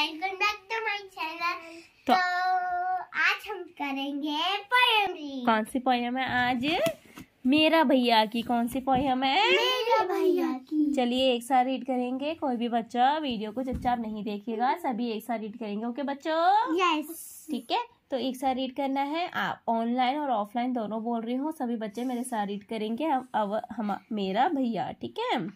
welcome back to my channel तो, तो आज हम करेंगे पोयम कौन सी पोयम है आज मेरा भैया की कौन सी पोयम है मेरा भैया की चलिए एक साथ रीड करेंगे कोई भी बच्चा वीडियो को चुपचाप नहीं देखेगा सभी एक साथ रीड करेंगे ओके बच्चों यस ठीक है तो एक साथ रीड करना है आप ऑनलाइन और ऑफलाइन दोनों बोल रही हूँ सभी बच्चे मेरे साथ रीड करेंगे अब हम मेरा भैया ठीक है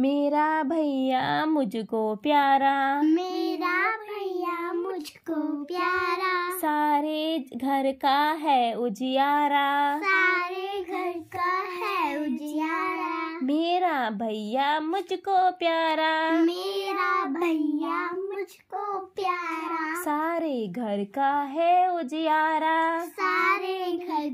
मेरा भैया मुझको प्यारा मेरा भैया मुझको प्यारा सारे घर का है उजियारा सारे घर का है उजियारा मेरा भैया मुझको प्यारा मेरा भैया मुझको प्यारा सारे घर का है उजियारा सारे घर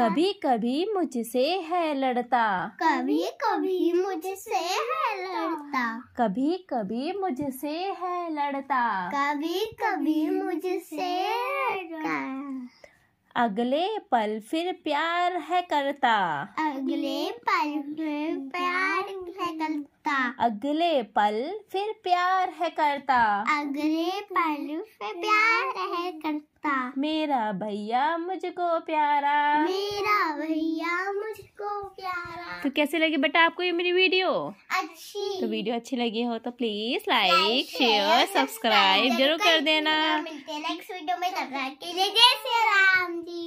कभी कभी मुझसे है लड़ता कभी कभी मुझसे है लड़ता कभी कभी मुझसे है लड़ता कभी कभी मुझसे अगले पल फिर प्यार है करता अगले पल फिर प्यार है अगले पल फिर प्यार है करता अगले पल फिर प्यार है करता मेरा भैया मुझको प्यारा मेरा भैया मुझको प्यारा तो कैसे लगे बेटा आपको ये मेरी वीडियो अच्छी तो वीडियो अच्छी लगी हो तो प्लीज लाइक शेयर सब्सक्राइब जरूर कर देना मिलते हैं नेक्स्ट वीडियो में तब तक के लिए जय श्री राम जी